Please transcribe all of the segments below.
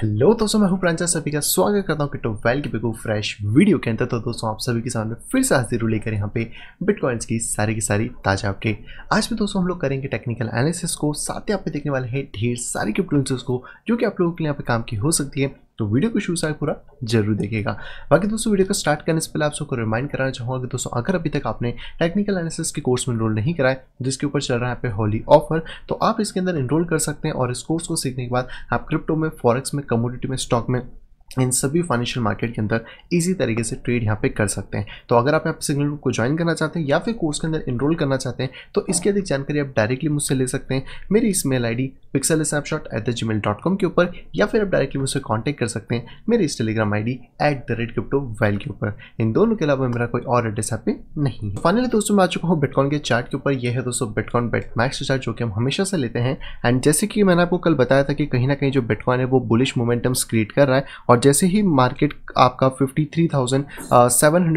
Hello दोस्तों मैं हूं प्रांचा सभी का स्वागत करता हूं किटो वेल की बिगो फ्रेश वीडियो के अंदर तो दोस्तों आप सभी के सामने फिर से हाजिर हूँ लेकर यहां पे बिटकॉइंस की सारी की सारी ताज़ा अपडेट आज भी दोस्तों हम लोग करेंगे टेक्निकल एनालिसिस को साथ ही आप पे देखने वाले हैं ढेर सारी क्रिप्टोन्सिस को जो कि आप लोगों के लिए यहाँ पे काम की हो सकती है तो वीडियो को शुरू से पूरा जरूर देखेगा बाकी दोस्तों वीडियो को स्टार्ट करने से पहले आप सबको रिमाइंड कराना चाहूँगा कि दोस्तों अगर अभी तक आपने टेक्निकल एनालिसिस के कोर्स में इनरोल नहीं कराए जिसके ऊपर चल रहा है पे होली ऑफर तो आप इसके अंदर इनरोल कर सकते हैं और इस कोर्स को सीखने के बाद आप क्रिप्टो में फॉरेक्स में कमोडिटी में स्टॉक में इन सभी फाइनेंशियल मार्केट के अंदर इजी तरीके से ट्रेड यहाँ पे कर सकते हैं तो अगर आप यहाँ सिग्नल ग्रुप को ज्वाइन करना चाहते हैं या फिर कोर्स के अंदर इनरोल करना चाहते हैं तो इसकी अधिक जानकारी आप डायरेक्टली मुझसे ले सकते हैं मेरी इस mail I D pixel snapshot at the gmail dot com के ऊपर या फिर आप डायरेक्टली मुझसे कॉन्टैक्ट कर सकते हैं मेरी इस Telegram I D at the rate crypto वैल के ऊपर इन दोनों के अलावा मेरा कोई और एड्रेस यहाँ पे नहीं है फाइनली दोस्तों मैं आ चुका हूँ बिटकॉन के चार्ट के ऊपर यह है दोस्तों बिटकॉन बेट मैक्स चार्ट जो कि हम हमेशा से लेते हैं एंड जैसे कि मैंने आपको कल बताया था कि कहीं ना कहीं जो बिटकॉन है वो बुलिश मोमेंटम्स क्रिएट कर रहा है और जैसे ही मार्केट आपका 53,700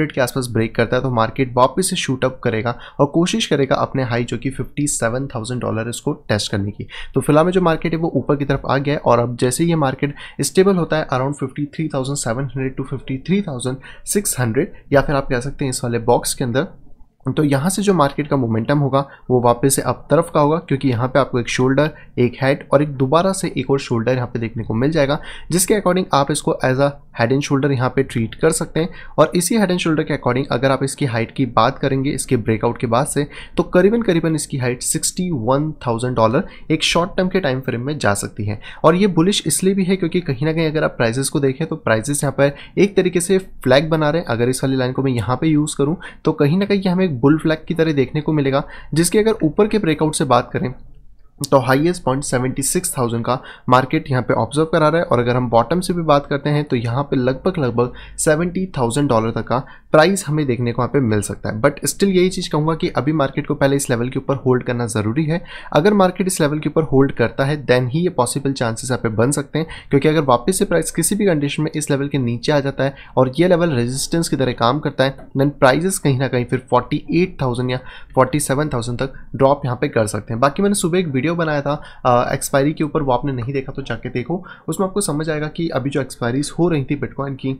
uh, के आसपास ब्रेक करता है तो मार्केट वापस से शूट अप करेगा और कोशिश करेगा अपने हाई जो कि 57,000 डॉलर इसको टेस्ट करने की तो फिलहाल में जो मार्केट है वो ऊपर की तरफ आ गया है और अब जैसे ही ये मार्केट स्टेबल होता है अराउंड 53,700 टू 53,600 या फिर आप कह सकते हैं इस वाले बॉक्स के अंदर तो यहाँ से जो मार्केट का मोमेंटम होगा वो वापस से अप तरफ का होगा क्योंकि यहाँ पे आपको एक शोल्डर एक हेड और एक दोबारा से एक और शोल्डर यहाँ पे देखने को मिल जाएगा जिसके अकॉर्डिंग आप इसको as a head and shoulder यहाँ पे ट्रीट कर सकते हैं और इसी हेड एंड शोल्डर के अकॉर्डिंग अगर आप इसकी हाइट की बात करेंगे इसके ब्रेकआउट के बाद से तो करीबन करीबन इसकी height sixty one thousand dollar एक शॉर्ट टर्म के टाइम फ्रेम में जा सकती है और ये बुलिश इसलिए भी है क्योंकि कहीं ना कहीं अगर आप प्राइजेस को देखें तो प्राइजेस यहाँ पर एक तरीके से फ्लैग बना रहे हैं अगर इस वाली लाइन को मैं यहाँ पर यूज़ करूँ तो कहीं ना कहीं हमें बुल फ्लैग की तरह देखने को मिलेगा जिसके अगर ऊपर के ब्रेकआउट से बात करें तो highest point seventy six thousand का मार्केट यहाँ पे ऑब्जर्व करा रहा है और अगर हम बॉटम से भी बात करते हैं तो यहाँ पे लगभग लगभग 70,000 थाउजेंड डॉलर तक का प्राइस हमें देखने को यहाँ पे मिल सकता है बट स्टिल यही चीज़ कहूँगा कि अभी मार्केट को पहले इस लेवल के ऊपर होल्ड करना ज़रूरी है अगर मार्केट इस लेवल के ऊपर होल्ड करता है देन ही ये पॉसिबल चांसेस यहाँ पे बन सकते हैं क्योंकि अगर वापस से प्राइस किसी भी कंडीशन में इस लेवल के नीचे आ जाता है और ये लेवल रेजिस्टेंस की तरह काम करता है देन प्राइजेस कहीं ना कहीं फिर फोर्टी एट थाउजेंड या फोर्टी सेवन थाउजेंड तक ड्रॉप यहाँ पर कर सकते हैं बाकी मैंने सुबह एक वीडियो वीडियो बनाया था एक्सपायरी के ऊपर वो आपने नहीं देखा तो जाके देखो उसमें आपको समझ आएगा कि अभी जो एक्सपायरीज हो रही थी बिटकॉइन की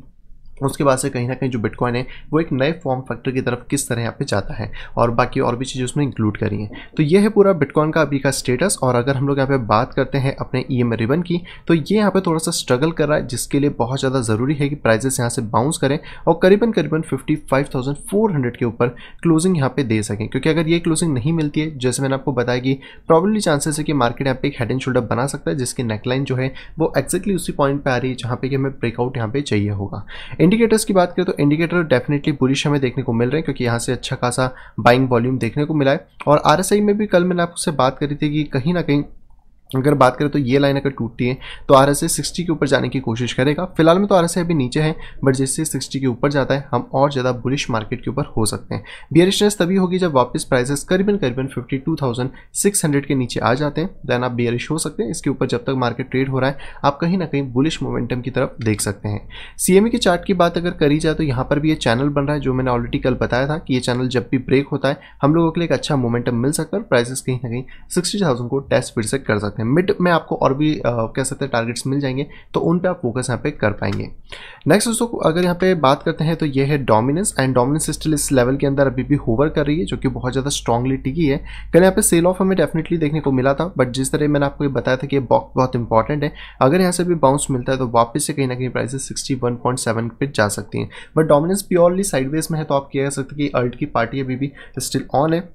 उसके बाद से कहीं ना कहीं जो बिटकॉइन है वो एक नए फॉर्म फैक्टर की तरफ किस तरह यहाँ पे जाता है और बाकी और भी चीज़ें उसमें इंक्लूड करी हैं तो ये है पूरा बिटकॉइन का अभी का स्टेटस और अगर हम लोग यहाँ पे बात करते हैं अपने ई एम रिबन की तो ये यहाँ पे थोड़ा सा स्ट्रगल कर रहा है जिसके लिए बहुत ज़्यादा ज़रूरी है कि प्राइजेस यहाँ से बाउंस करें और करीबन करीबन फिफ्टी के ऊपर क्लोजिंग यहाँ पर दे सकें क्योंकि अगर ये क्लोजिंग नहीं मिलती है जैसे मैंने आपको बताया कि प्रॉब्लली चांसेस है कि मार्केट यहाँ पे एक हेड एंड शोल्डर बना सकता है जिसकी नेकलाइन जो है वो एक्जैक्टली उसी पॉइंट पर आ रही है जहाँ पर कि हमें ब्रेकआउट यहाँ पे चाहिए होगा इंडिकेटर्स की बात करें तो इंडिकेटर डेफिनेटली बुरी हमें देखने को मिल रहे हैं क्योंकि यहाँ से अच्छा खासा बाइंग वॉल्यूम देखने को मिला है और आर में भी कल मैंने आपसे बात करी थी कि कहीं ना कहीं अगर बात करें तो ये लाइन अगर टूटती है तो आर एस सिक्सटी के ऊपर जाने की कोशिश करेगा फिलहाल में तो आर एस अभी नीचे है बट जैसे सिक्सटी के ऊपर जाता है हम और ज़्यादा बुलिश मार्केट के ऊपर हो सकते हैं बियरिशनेस तभी होगी जब वापस प्राइसेस करीबन करीबन fifty two thousand six hundred के नीचे आ जाते हैं देन आप बियरिश हो सकते हैं इसके ऊपर जब तक मार्केट ट्रेड हो रहा है आप कहीं ना कहीं बुलिश मोमेंटम की तरफ देख सकते हैं सी e के चार्ट की बात अगर करी जाए तो यहाँ पर भी ये चैनल बन रहा है जो मैंने ऑलरेडी कल बताया था कि ये चैनल जब भी ब्रेक होता है हम लोगों के लिए एक अच्छा मोमेंटम मिल सकता है और प्राइसेस कहीं ना कहीं सिक्सटी को टेस्ट फिर से कर सकते हैं सकते हैं मिड में आपको और भी आ, कह सकते हैं टारगेट्स मिल जाएंगे तो उन पर आप फोकस यहाँ पे कर पाएंगे नेक्स्ट दोस्तों अगर यहाँ पे बात करते हैं तो ये है डोमिनेंस एंड डोमिनेंस स्टिल इस लेवल के अंदर अभी भी होवर कर रही है जो कि बहुत ज़्यादा स्ट्रांगली टिकी है कल यहाँ पे सेल ऑफ हमें डेफिनेटली देखने को मिला था बट जिस तरह मैंने आपको ये बताया था कि बॉक्स बहुत इंपॉर्टेंट है अगर यहाँ से भी बाउंस मिलता है तो वापस से कहीं ना कहीं prices sixty one point seven जा सकती हैं बट डोमिनेंस प्योरली साइडवेज में है तो आप कह सकते हैं कि अर्ल्ट की पार्टी अभी भी स्टिल ऑन है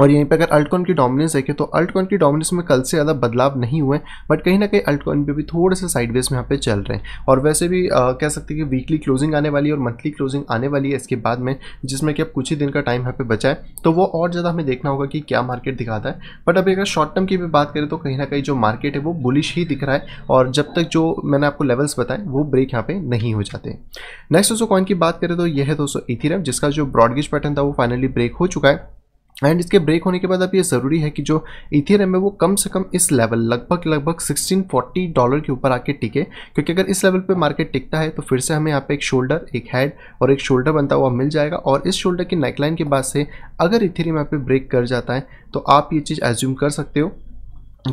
और यहीं पे अगर अल्टकॉन की डोमिनेंस देखें तो अल्टकॉन की डोमिनेंस में कल से ज़्यादा बदलाव नहीं हुए बट कहीं ना कहीं अल्टकॉन कॉइन पे भी थोड़े से साइडवेज में यहाँ पे चल रहे हैं और वैसे भी आ, कह सकते हैं कि वीकली क्लोजिंग आने वाली है और मंथली क्लोजिंग आने वाली है इसके बाद में जिसमें कि अब कुछ ही दिन का टाइम यहाँ पे बचा है तो वो और ज़्यादा हमें देखना होगा कि क्या मार्केट दिखाता है बट अभी अगर शॉर्ट टर्म की भी बात करें तो कहीं ना कहीं जो मार्केट है वो बुलिश ही दिख रहा है और जब तक जो मैंने आपको लेवल्स बताए वो ब्रेक यहाँ पर नहीं हो जाते नेक्स्ट दोस्तों कॉइन की बात करें तो यह है दोस्तों इथिरम जिसका जो ब्रॉडगेज पैटर्न था वो फाइनली ब्रेक हो चुका है एंड इसके ब्रेक होने के बाद अब ये ज़रूरी है कि जो इथेरियम है वो कम से कम इस लेवल लगभग लगभग 1640 डॉलर के ऊपर आके टिके क्योंकि अगर इस लेवल पे मार्केट टिकता है तो फिर से हमें यहाँ पे एक शोल्डर एक हेड और एक शोल्डर बनता हुआ मिल जाएगा और इस शोल्डर की नेकलाइन के बाद से अगर इथेरियम यहाँ पे ब्रेक कर जाता है तो आप ये चीज़ एज्यूम कर सकते हो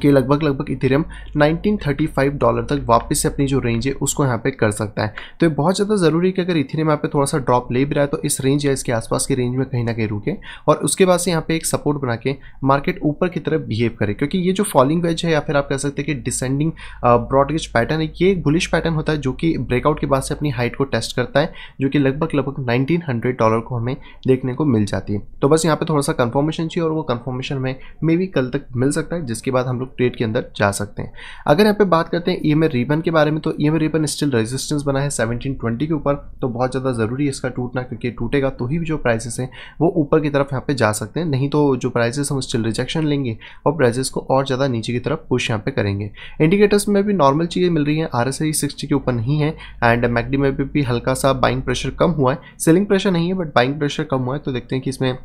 कि लगभग लगभग इथेरियम 1935 डॉलर तक वापस से अपनी जो रेंज है उसको यहाँ पे कर सकता है तो ये बहुत ज़्यादा ज़रूरी है कि अगर इथेरियम यहाँ पे थोड़ा सा ड्रॉप ले भी रहा है तो इस रेंज या इसके आसपास की रेंज में कहीं ना कहीं रुके और उसके बाद से यहाँ पे एक सपोर्ट बना के मार्केट ऊपर की तरफ बिहेव करे क्योंकि ये जो फॉलिंग वेज है या फिर आप कह सकते हैं कि डिसेंडिंग ब्रॉडगेज पैटर्न है ये एक बुलिश पैटर्न होता है जो कि ब्रेकआउट के बाद से अपनी हाइट को टेस्ट करता है जो कि लगभग लगभग नाइनटीन डॉलर को हमें देखने को मिल जाती है तो बस यहाँ पर थोड़ा सा कन्फर्मेशन चाहिए और वो कन्फर्मेशन हमें मे बी कल तक मिल सकता है जिसके बाद हम हम लोग ट्रेड के अंदर जा सकते हैं अगर यहाँ पे बात करते हैं ई e एम रिबन के बारे में तो E e M ribbon still resistance बना है 1720 के ऊपर तो बहुत ज़्यादा ज़रूरी है इसका टूटना क्योंकि टूटेगा तो ही जो प्राइसेस हैं वो ऊपर की तरफ यहाँ पे जा सकते हैं नहीं तो जो प्राइसेस हम स्टिल रिजेक्शन लेंगे और प्राइजेस को और ज़्यादा नीचे की तरफ पुश यहाँ पे करेंगे इंडिकेटर्स में भी नॉर्मल चीज़ें मिल रही हैं आर एस के ऊपर नहीं है एंड मैगडी में भी हल्का सा बाइंग प्रेशर कम हुआ है सेलिंग प्रेशर नहीं है बट बाइंग प्रेशर कम हुआ है तो देखते हैं कि इसमें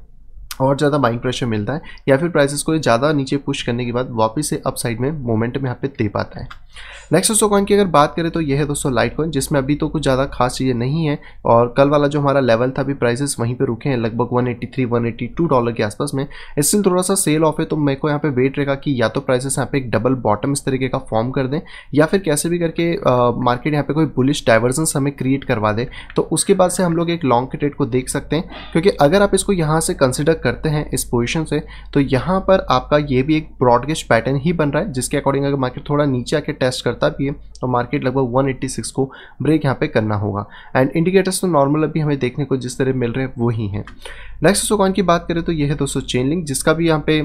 और ज़्यादा बाइंग प्रेशर मिलता है या फिर प्राइसेस को ज़्यादा नीचे पुश करने के बाद वापस से अप साइड में में यहाँ पे दे पाता है नेक्स्ट दोस्तों कॉइन की अगर बात करें तो यह है दोस्तों लाइट कॉइन जिसमें अभी तो कुछ ज़्यादा खास चीज़ें नहीं है और कल वाला जो हमारा लेवल था अभी प्राइसेस वहीं पर रुके हैं लगभग वन एट्टी डॉलर के आसपास में स्टिल थोड़ा सा सेल ऑफ है तो मेरे को यहाँ पे वेट रहेगा कि या तो प्राइसेस यहाँ पे एक डबल बॉटम इस तरीके का फॉर्म कर दें या फिर कैसे भी करके मार्केट यहाँ पे कोई बुलिश डाइवर्जेंस हमें क्रिएट करवा दें तो उसके बाद से हम लोग एक लॉन्ग के ट्रेड को देख सकते हैं क्योंकि अगर आप इसको यहाँ से कंसिडर करते हैं इस पोजीशन से तो यहाँ पर आपका ये भी एक ब्रॉडगेज पैटर्न ही बन रहा है जिसके अकॉर्डिंग अगर मार्केट थोड़ा नीचे आके टेस्ट करता भी है तो मार्केट लगभग 186 को ब्रेक यहाँ पे करना होगा एंड इंडिकेटर्स तो नॉर्मल अभी हमें देखने को जिस तरह मिल रहे हैं वही हैं नेक्स्ट सुकॉन की बात करें तो ये है दोस्तों चेन लिंक जिसका भी यहाँ पे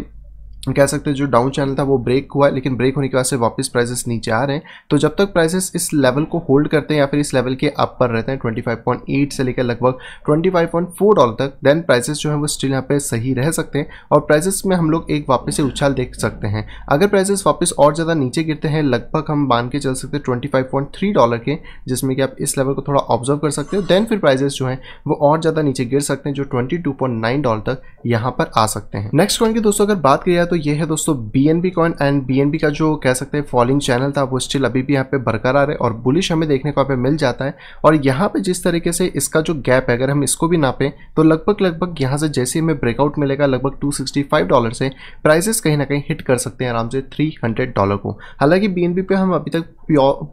कह सकते हैं जो डाउन चैनल था वो ब्रेक हुआ लेकिन ब्रेक होने के बाद से वापस प्राइसेस नीचे आ रहे हैं तो जब तक प्राइसेस इस लेवल को होल्ड करते हैं या फिर इस लेवल के अप पर रहते हैं 25.8 से लेकर लगभग 25.4 डॉलर तक देन प्राइसेस जो है वो स्टिल यहाँ पे सही रह सकते हैं और प्राइसेस में हम लोग एक वापस से उछाल देख सकते हैं अगर प्राइसेस वापस और ज़्यादा नीचे गिरते हैं लगभग हम बांध के चल सकते हैं ट्वेंटी डॉलर के जिसमें कि आप इस लेवल को थोड़ा ऑब्जर्व कर सकते हो देन फिर प्राइजेस जो है वो और ज़्यादा नीचे गिर सकते हैं जो ट्वेंटी डॉलर तक यहाँ पर आ सकते हैं नेक्स्ट पॉइंट की दोस्तों अगर बात किया जाए तो तो ये है दोस्तों B N B coin and B N B का जो कह सकते हैं फॉलिंग चैनल था वो स्टिल अभी भी यहाँ पे बरकरार है और बुलिश हमें देखने को यहाँ पे मिल जाता है और यहाँ पे जिस तरीके से इसका जो गैप है अगर हम इसको भी नापें तो लगभग लगभग यहाँ से जैसे हमें ब्रेकआउट मिलेगा लगभग टू सिक्सटी फाइव डॉलर से प्राइसेस कहीं ना कहीं हिट कर सकते हैं आराम से थ्री हंड्रेड डॉलर को हालांकि बी एन बी पे हम अभी तक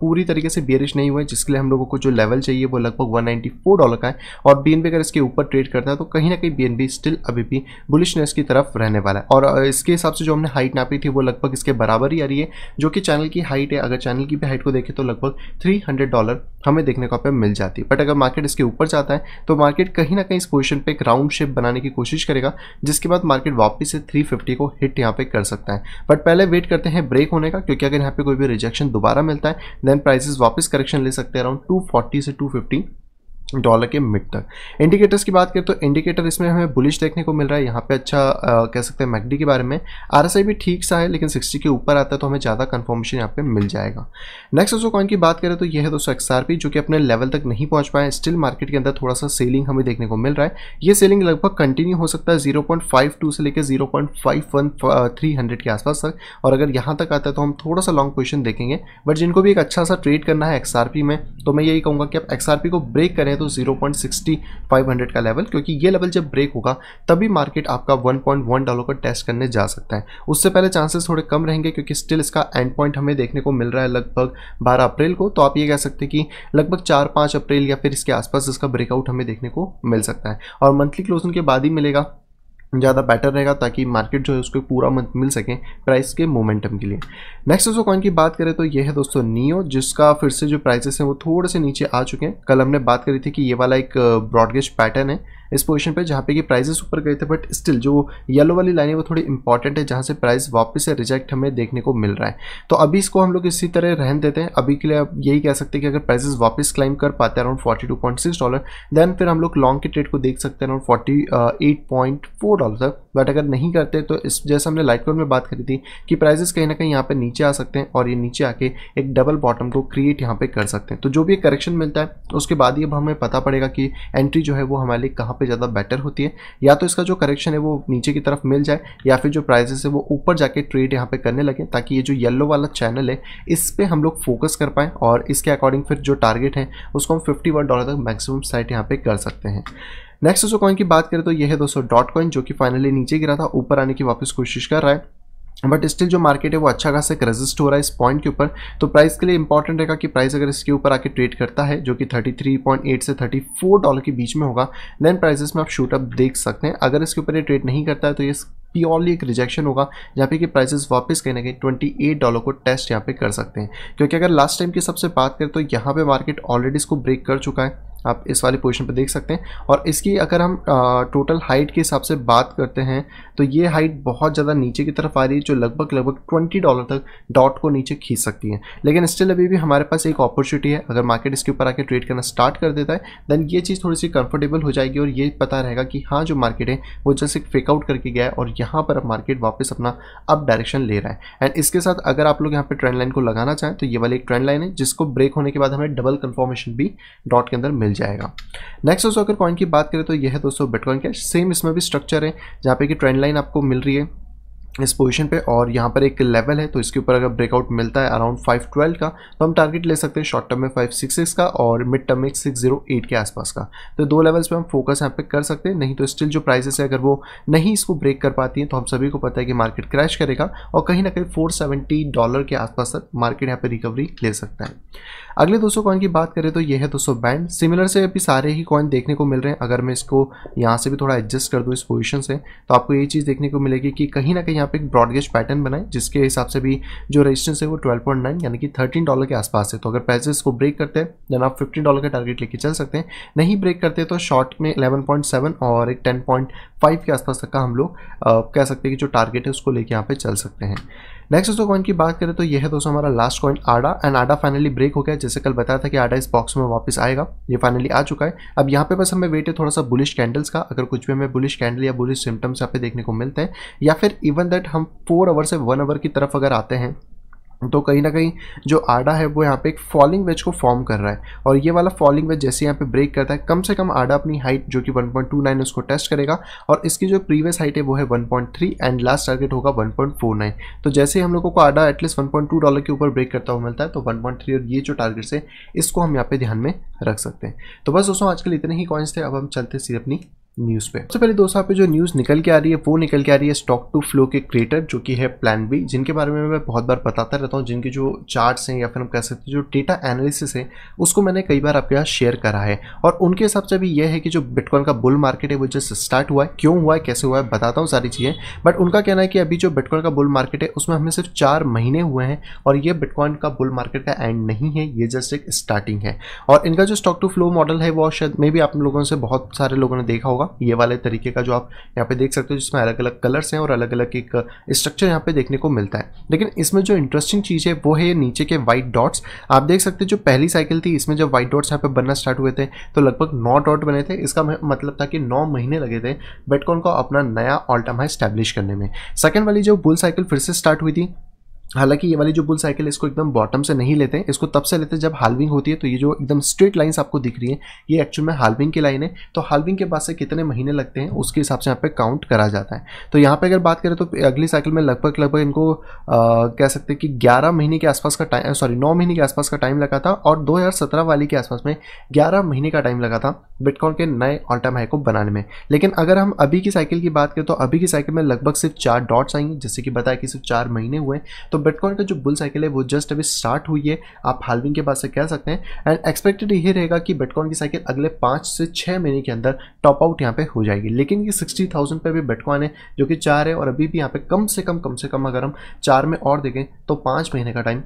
पूरी तरीके से बियरिश नहीं हुए जिसके लिए हम लोगों को जो लेवल चाहिए वो लगभग वन नाइन्टी फोर डॉलर का है और बी एन बी अगर इसके ऊपर ट्रेड करता है तो कहीं ना कहीं बी एन बी स्टिल अभी भी बुलिशनेस की तरफ रहने वाला है और इसके हिसाब हिसाब से जो हमने हाइट नापी थी वो लगभग इसके बराबर ही आ रही है जो कि चैनल की हाइट है अगर चैनल की भी हाइट को देखें तो लगभग थ्री हंड्रेड डॉलर हमें देखने को पे मिल जाती है बट अगर मार्केट इसके ऊपर जाता है तो मार्केट कहीं ना कहीं इस पोजिशन पर एक राउंड शेप बनाने की कोशिश करेगा जिसके बाद मार्केट वापस से थ्री को हिट यहाँ पर कर सकता है बट पहले वेट करते हैं ब्रेक होने का क्योंकि अगर यहाँ पर कोई भी रिजेक्शन दोबारा मिलता है देन प्राइसेस वापस करेक्शन ले सकते हैं अराउंड टू से टू डॉलर के मिड तक इंडिकेटर्स की बात करें तो इंडिकेटर इसमें हमें बुलिश देखने को मिल रहा है यहाँ पे अच्छा आ, कह सकते हैं मैकडी के बारे में आरएसआई भी ठीक सा है लेकिन 60 के ऊपर आता है तो हमें ज़्यादा कंफर्मेशन यहाँ पे मिल जाएगा नेक्स्ट दोस्तों कॉइन की बात करें तो यह है दोस्तों एक्सआरपी जो कि अपने लेवल तक नहीं पहुँच पाए स्टिल मार्केट के अंदर थोड़ा सा सेलिंग हमें देखने को मिल रहा है ये सेलिंग लगभग कंटिन्यू हो सकता है जीरो से लेकर जीरो के आसपास तक और अगर यहाँ तक आता है तो हम थोड़ा सा लॉन्ग पोजिशन देखेंगे बट जिनको भी एक अच्छा सा ट्रेड करना है एक्सआरपी में तो मैं यही कहूँगा कि आप एक्सआरपी को ब्रेक करें तो तो 0.6500 का लेवल क्योंकि ये लेवल जब ब्रेक होगा तभी मार्केट आपका 1.1 डॉलर का टेस्ट करने जा सकता है उससे पहले चांसेस थोड़े कम रहेंगे क्योंकि स्टिल इसका एंड पॉइंट हमें देखने को मिल रहा है लगभग 12 अप्रैल को तो आप ये कह सकते हैं कि लगभग चार पाँच अप्रैल या फिर इसके आसपास इसका ब्रेकआउट हमें देखने को मिल सकता है और मंथली क्लोजिंग के बाद ही मिलेगा ज़्यादा बेटर रहेगा ताकि मार्केट जो है उसको पूरा मिल सके प्राइस के मोमेंटम के लिए नेक्स्ट दोस्तों कॉइन की बात करें तो ये है दोस्तों नियो जिसका फिर से जो प्राइसेस हैं वो थोड़े से नीचे आ चुके हैं कल हमने बात करी थी कि ये वाला एक ब्रॉडगेज पैटर्न है इस पोजीशन पे जहाँ पे कि प्राइजेस ऊपर गए थे बट स्टिल जो येलो वाली लाइन है वो थोड़ी इंपॉर्टेंट है जहाँ से प्राइस वापस से रिजेक्ट हमें देखने को मिल रहा है तो अभी इसको हम लोग इसी तरह रहन देते हैं अभी के लिए आप यही कह सकते हैं कि अगर प्राइजेस वापस क्लाइम कर पाते हैं around forty two point six dollar then फिर हम लोग लॉन्ग के ट्रेड को देख सकते हैं around forty eight point four dollar तक बट अगर नहीं करते तो इस जैसे हमने लाइटकॉइन में बात करी थी कि प्राइजेस कहीं ना कहीं यहाँ पर नीचे आ सकते हैं और ये नीचे आके एक डबल बॉटम को क्रिएट यहाँ पर कर सकते हैं तो जो भी करेक्शन मिलता है उसके बाद ही अब हमें पता पड़ेगा कि एंट्री जो है वो हमारे लिए कहाँ पर पे ज़्यादा बेटर होती है या तो इसका जो करेक्शन है वो नीचे की तरफ मिल जाए या फिर जो प्राइजेस है वो ऊपर जाके ट्रेड यहाँ पे करने लगे ताकि ये जो येलो वाला चैनल है इस पर हम लोग फोकस कर पाएँ और इसके अकॉर्डिंग फिर जो टारगेट है उसको हम फिफ्टी डॉलर तक मैक्सिमम साइट यहाँ पर कर सकते हैं नेक्स्ट दोस्तों कॉइन की बात करें तो यह है दोस्तों डॉट कॉइन जो कि फाइनली नीचे गिरा था ऊपर आने की वापस कोशिश कर रहा है बट स्टिल जो मार्केट है वो अच्छा खासा एक रजिस्ट हो रहा है इस पॉइंट के ऊपर तो प्राइस के लिए इंपॉर्टेंट रहेगा कि प्राइस अगर इसके ऊपर आके ट्रेड करता है जो कि 33.8 से 34 डॉलर के बीच में होगा देन प्राइसेस में आप अप देख सकते हैं अगर इसके ऊपर ये ट्रेड नहीं करता है तो ये प्योरली एक रिजेक्शन होगा जहाँ पे कि प्राइसेस वापस कहीं ना कहीं ट्वेंटी एट डॉलर को टेस्ट यहाँ पे कर सकते हैं क्योंकि अगर लास्ट टाइम की सबसे बात करें तो यहाँ पे मार्केट ऑलरेडी इसको ब्रेक कर चुका है आप इस वाली पोजीशन पर देख सकते हैं और इसकी अगर हम आ, टोटल हाइट के हिसाब से बात करते हैं तो ये हाइट बहुत ज़्यादा नीचे की तरफ आ रही है जो लगभग लगभग ट्वेंटी डॉलर तक डॉट को नीचे खींच सकती है लेकिन स्टिल अभी भी हमारे पास एक अपॉर्चुनिटी है अगर मार्केट इसके ऊपर आके ट्रेड करना स्टार्ट कर देता है देन ये चीज़ थोड़ी सी कंफर्टेबल हो जाएगी और ये पता रहेगा कि हाँ जो मार्केट है वो जैसे फेकआउट करके गया है और यहाँ पर अब मार्केट वापस अपना अप डायरेक्शन ले रहा है एंड इसके साथ अगर आप लोग यहाँ पर ट्रेंड लाइन को लगाना चाहें तो ये वाली एक ट्रेंड लाइन है जिसको ब्रेक होने के बाद हमें डबल कन्फर्मेशन भी डॉट के अंदर मिल जाएगा नेक्स्ट दोस्तों अगर कॉइन की बात करें तो यह है दोस्तों बिटकॉइन कैश सेम इसमें भी स्ट्रक्चर है जहाँ पे कि ट्रेंड लाइन आपको मिल रही है इस पोजीशन पे और यहाँ पर एक लेवल है तो इसके ऊपर अगर ब्रेकआउट मिलता है अराउंड 512 का तो हम टारगेट ले सकते हैं शॉर्ट टर्म में 566 का और मिड टर्म में 608 के आसपास का तो दो लेवल्स पे हम फोकस यहाँ पे कर सकते हैं नहीं तो स्टिल जो प्राइसेस है अगर वो नहीं इसको ब्रेक कर पाती हैं तो हम सभी को पता है कि मार्केट क्रैश करेगा और कहीं ना कहीं फोर डॉलर के आसपास तक मार्केट यहाँ पर रिकवरी ले सकता है अगले दोस्तों कॉइन की बात करें तो ये है दोस्तों बैंड सिमिलर से अभी सारे ही कॉइन देखने को मिल रहे हैं अगर मैं इसको यहाँ से भी थोड़ा एडजस्ट कर दूँ इस पोजिशन से तो आपको ये चीज़ देखने को मिलेगी कि कहीं ना कहीं यहाँ पे एक ब्रॉडगेज पैटर्न बनाए जिसके हिसाब से भी जो रजिस्टेंस है वो ट्वेल्व यानी कि थर्टीन डॉलर के आसपास है तो अगर पैसे इसको ब्रेक करते हैं देन आप फिफ्टीन डॉलर का टारगेट लेके चल सकते हैं नहीं ब्रेक करते तो शॉर्ट में एलेवन और एक टेन के आसपास तक का हम लोग कह सकते हैं कि जो टारगेट है उसको लेके यहाँ पे चल सकते हैं नेक्स्ट दोस्तों कॉइन की बात करें तो यह है दोस्तों हमारा last coin Ada and Ada finally break हो गया जैसे कल बताया था कि आडा इस बॉक्स में वापस आएगा ये फाइनली आ चुका है अब यहाँ पे बस हमें वेट है थोड़ा सा बुलिश कैंडल्स का अगर कुछ भी हमें बुलिश कैंडल या बुलिश सिम्टम्स यहाँ पे देखने को मिलते हैं या फिर इवन दैट हम फोर आवर से वन आवर की तरफ अगर आते हैं तो कहीं ना कहीं जो आडा है वो यहाँ पे एक फॉलिंग वेज को फॉर्म कर रहा है और ये वाला फॉलिंग वेज जैसे यहाँ पे ब्रेक करता है कम से कम आडा अपनी हाइट जो कि 1.29 उसको टेस्ट करेगा और इसकी जो प्रीवियस हाइट है वो है 1.3 एंड लास्ट टारगेट होगा 1.49 तो जैसे ही हम लोगों को आडा एटलीस्ट 1.2 डॉलर के ऊपर ब्रेक करता हुआ मिलता है तो वन और ये जो टारगेट है इसको हम यहाँ पे ध्यान में रख सकते हैं तो बस दोस्तों आजकल इतने ही कॉइन्स थे अब हम चलते सीधे अपनी न्यूज़ पे सबसे पहले दोस्तों पे जो न्यूज़ निकल के आ रही है वो निकल के आ रही है स्टॉक टू फ्लो के क्रिएटर जो कि है प्लान बी जिनके बारे में मैं बहुत बार बताता रहता हूँ जिनके जो चार्ट्स हैं या फिर हम कह सकते हैं जो डेटा एनालिसिस है उसको मैंने कई बार आपके यहाँ शेयर करा है और उनके हिसाब से भी यह है कि जो बिटकॉइन का बुल मार्केट है वो जस्ट स्टार्ट हुआ है क्यों हुआ है कैसे हुआ है बताता हूँ सारी चीज़ें बट उनका कहना है कि अभी जो बिटकॉइन का बुल मार्केट है उसमें हमें सिर्फ चार महीने हुए हैं और ये बिटकॉइन का बुल मार्केट का एंड नहीं है ये जस्ट एक स्टार्टिंग है और इनका जो स्टॉक टू फ्लो मॉडल है वो शायद मे भी आप लोगों से बहुत सारे लोगों ने देखा होगा होगा ये वाले तरीके का जो आप यहाँ पे देख सकते हो जिसमें अलग अलग कलर्स हैं और अलग अलग एक स्ट्रक्चर uh, यहाँ पे देखने को मिलता है लेकिन इसमें जो इंटरेस्टिंग चीज़ है वो है नीचे के वाइट डॉट्स आप देख सकते हो जो पहली साइकिल थी इसमें जब व्हाइट डॉट्स यहाँ पे बनना स्टार्ट हुए थे तो लगभग नौ डॉट बने थे इसका मतलब था कि नौ महीने लगे थे बेटकॉन को अपना नया ऑल्टम हाई स्टैब्लिश करने में सेकेंड वाली जो बुल साइकिल फिर से स्टार्ट हुई थी हालांकि ये वाली जो बुल साइकिल इसको एकदम बॉटम से नहीं लेते हैं इसको तब से लेते हैं जब हालविंग होती है तो ये जो एकदम स्ट्रेट लाइंस आपको दिख रही है ये एक्चुअल में हालविंग की लाइन है तो हालविंग के बाद से कितने महीने लगते हैं उसके हिसाब से यहाँ पे काउंट करा जाता है तो यहाँ पे अगर बात करें तो अगली साइकिल में लगभग लगभग इनको आ, कह सकते हैं कि ग्यारह महीने के आसपास का टाइम सॉरी नौ महीने के आसपास का टाइम लगा था और दो वाली के आसपास में ग्यारह महीने का टाइम लगा था बिटकॉन के नए ऑल टाइम हाई को बनाने में लेकिन अगर हम अभी की साइकिल की बात करें तो अभी की साइकिल में लगभग सिर्फ चार डॉट्स आएंगे जैसे कि बताया कि सिर्फ चार महीने हुए तो बिटकॉइन का जो बुल साइकिल है वो जस्ट अभी स्टार्ट हुई है आप हालविंग के बाद से कह सकते हैं एंड एक्सपेक्टेड ये रहेगा कि बिटकॉइन की साइकिल अगले पाँच से छः महीने के अंदर टॉप आउट यहाँ पे हो जाएगी लेकिन ये सिक्सटी थाउजेंड पर भी बिटकॉइन है जो कि चार है और अभी भी यहाँ पे कम से कम कम से कम अगर हम चार में और देखें तो पाँच महीने का टाइम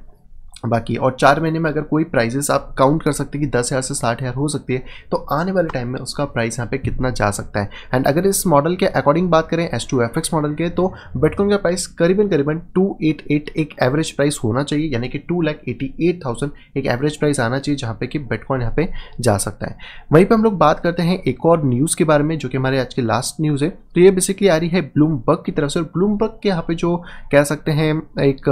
बाकी और चार महीने में अगर कोई प्राइजेस आप काउंट कर सकते हैं कि दस हज़ार से साठ हज़ार हो सकती है तो आने वाले टाइम में उसका प्राइस यहाँ पे कितना जा सकता है एंड अगर इस मॉडल के अकॉर्डिंग बात करें S to F X model के तो बिटकॉइन का प्राइस करीबन करीबन टू एट एट एक एवरेज प्राइस होना चाहिए यानी कि two lakh eighty eight thousand एक एवरेज प्राइस आना चाहिए जहाँ पे कि बिटकॉइन यहाँ पे जा सकता है वहीं पर हम लोग बात करते हैं एक और न्यूज़ के बारे में जो कि हमारे आज की लास्ट न्यूज़ है तो ये बेसिकली आ रही है ब्लूमबर्ग की तरफ से और ब्लूमबर्ग के यहाँ पे जो कह सकते हैं एक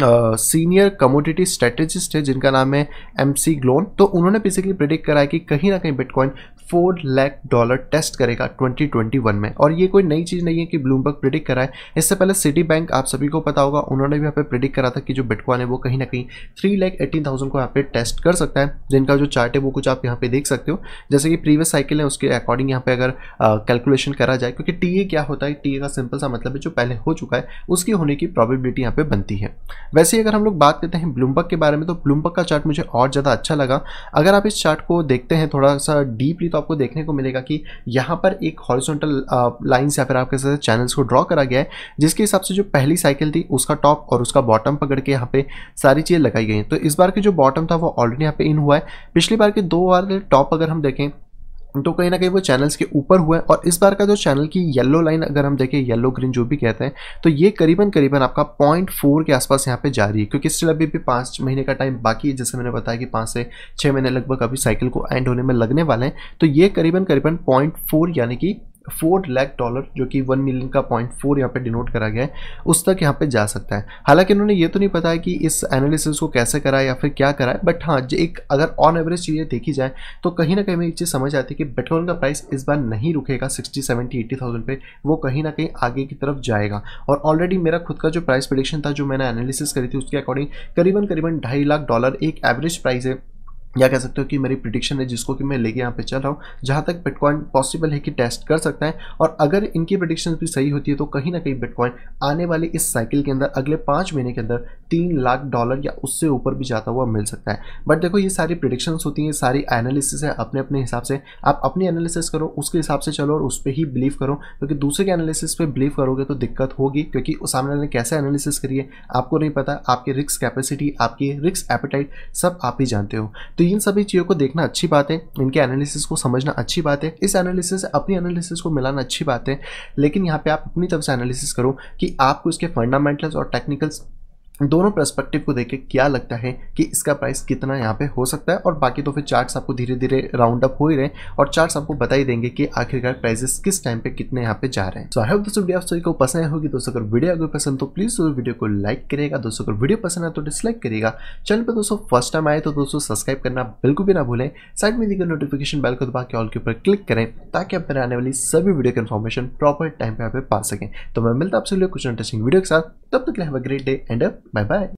सीनियर कमोडिटी स्ट्रेटेजिस्ट है जिनका नाम है एम सी ग्लोन तो उन्होंने बेसिकली प्रिडिक्ट करा है कि कहीं ना कहीं bitcoin four lakh dollar test करेगा 2021 में और ये कोई नई चीज़ नहीं है कि ब्लूमबर्ग प्रिडिक्ट करा है इससे पहले सिटी बैंक आप सभी को पता होगा उन्होंने भी यहाँ पे प्रिडिक्ट करा था कि जो बिटकॉइन है वो कहीं ना कहीं थ्री लैख एटीन थाउजेंड को यहाँ पे टेस्ट कर सकता है जिनका जो चार्ट है वो कुछ आप यहाँ पे देख सकते हो जैसे कि प्रीवियस साइकिल है उसके अकॉर्डिंग यहाँ पे अगर कैलकुलेशन करा जाए क्योंकि टी क्या होता है टी का सिंपल सा मतलब है जो पहले हो चुका है उसकी होने की प्रॉबिबिलिटी यहाँ पे बनती है वैसे ही अगर हम लोग बात करते हैं ब्लूमबर्ग के बारे में तो ब्लूमबर्ग का चार्ट मुझे और ज़्यादा अच्छा लगा अगर आप इस चार्ट को देखते हैं थोड़ा सा डीपली तो आपको देखने को मिलेगा कि यहाँ पर एक हॉरिजॉन्टल लाइन्स या फिर आपके साथ चैनल्स को ड्रॉ करा गया है जिसके हिसाब से जो पहली साइकिल थी उसका टॉप और उसका बॉटम पकड़ के यहाँ पे सारी चीज़ें लगाई गई हैं तो इस बार के जो बॉटम था वो ऑलरेडी यहाँ पे इन हुआ है पिछली बार के दो बार टॉप अगर हम देखें तो कहीं ना कहीं वो चैनल्स के ऊपर हुआ है और इस बार का जो चैनल की येलो लाइन अगर हम देखें येलो ग्रीन जो भी कहते हैं तो ये करीबन करीबन आपका पॉइंट फोर के आसपास यहाँ पे जारी है क्योंकि स्टिल अभी भी पाँच महीने का टाइम बाकी है जैसे मैंने बताया कि पाँच से छः महीने लगभग अभी साइकिल को एंड होने में लगने वाले हैं तो ये करीबन करीबन पॉइंट यानी कि फोर लैक डॉलर जो कि वन मिलियन का पॉइंट फोर यहाँ पे डिनोट करा गया है उस तक यहाँ पे जा सकता है हालांकि उन्होंने ये तो नहीं पता है कि इस एनालिसिस को कैसे करा या फिर क्या करा है बट हाँ जो एक अगर ऑन एवरेज चीज़ें देखी जाए तो कहीं ना कहीं मेरी एक चीज़ समझ आती है कि पेट्रोल का प्राइस इस बार नहीं रुकेगा सिक्सटी सेवेंटी एट्टी थाउजेंड पर वो कहीं ना कहीं आगे की तरफ जाएगा और ऑलरेडी मेरा खुद का जो प्राइस प्रडिक्शन था जो मैंने एनालिसिस करी थी उसके अकॉर्डिंग करीबन करीबन ढाई लाख डॉलर एक एवरेज प्राइस है या कह सकते हो कि मेरी प्रिडिक्शन है जिसको कि मैं लेके यहाँ पे चल रहा हूँ जहाँ तक बिटकॉइन पॉसिबल है कि टेस्ट कर सकता है और अगर इनकी प्रिडिक्शन भी सही होती है तो कहीं ना कहीं बिटकॉइन आने वाले इस साइकिल के अंदर अगले पाँच महीने के अंदर तीन लाख डॉलर या उससे ऊपर भी जाता हुआ मिल सकता है बट देखो ये सारी प्रिडिक्शंस होती हैं सारी एनालिसिस है अपने अपने हिसाब से आप अपनी एनालिसिस करो उसके हिसाब से चलो और उस पर ही बिलीव करो क्योंकि तो दूसरे के एनालिसिस पर बिलीव करोगे तो दिक्कत होगी क्योंकि उस सामने वाले कैसे एनालिसिस करिए आपको नहीं पता आपकी रिक्स कैपेसिटी आपकी रिक्स एपेटाइट सब आप ही जानते हो तो इन सभी चीज़ों को देखना अच्छी बात है इनके एनालिसिस को समझना अच्छी बात है इस एनालिसिस से अपनी एनालिसिस को मिलाना अच्छी बात है लेकिन यहाँ पे आप अपनी तरफ से एनालिसिस करो कि आपको इसके फंडामेंटल्स और टेक्निकल्स दोनों पर्सपेक्टिव को देख के क्या लगता है कि इसका प्राइस कितना यहाँ पे हो सकता है और बाकी तो फिर चार्ट्स आपको धीरे धीरे राउंड अप हो ही रहे और चार्ट्स आपको बता ही देंगे कि आखिरकार प्राइसेस किस टाइम पे कितने यहाँ पे जा रहे हैं सो आई होप दोस्तों वीडियो आप सभी को पसंद होगी दोस्तों अगर वीडियो अगर पसंद तो प्लीज वीडियो को लाइक करेगा दोस्तों अगर वीडियो पसंद है तो डिसलाइक करेगा चैनल पर दोस्तों फर्स्ट टाइम आए तो दोस्तों सब्सक्राइब करना बिल्कुल भी ना भूलें साइड में दी नोटिफिकेशन बेल को दबा के ऑल के ऊपर क्लिक करें ताकि आप मेरे आने वाली सभी वीडियो की इन्फॉर्मेशन प्रॉपर टाइम पे आप पा सकें तो मैं मिलता आपसे कुछ इंटरेस्टिंग वीडियो के साथ तब तक a great day and a Bye bye.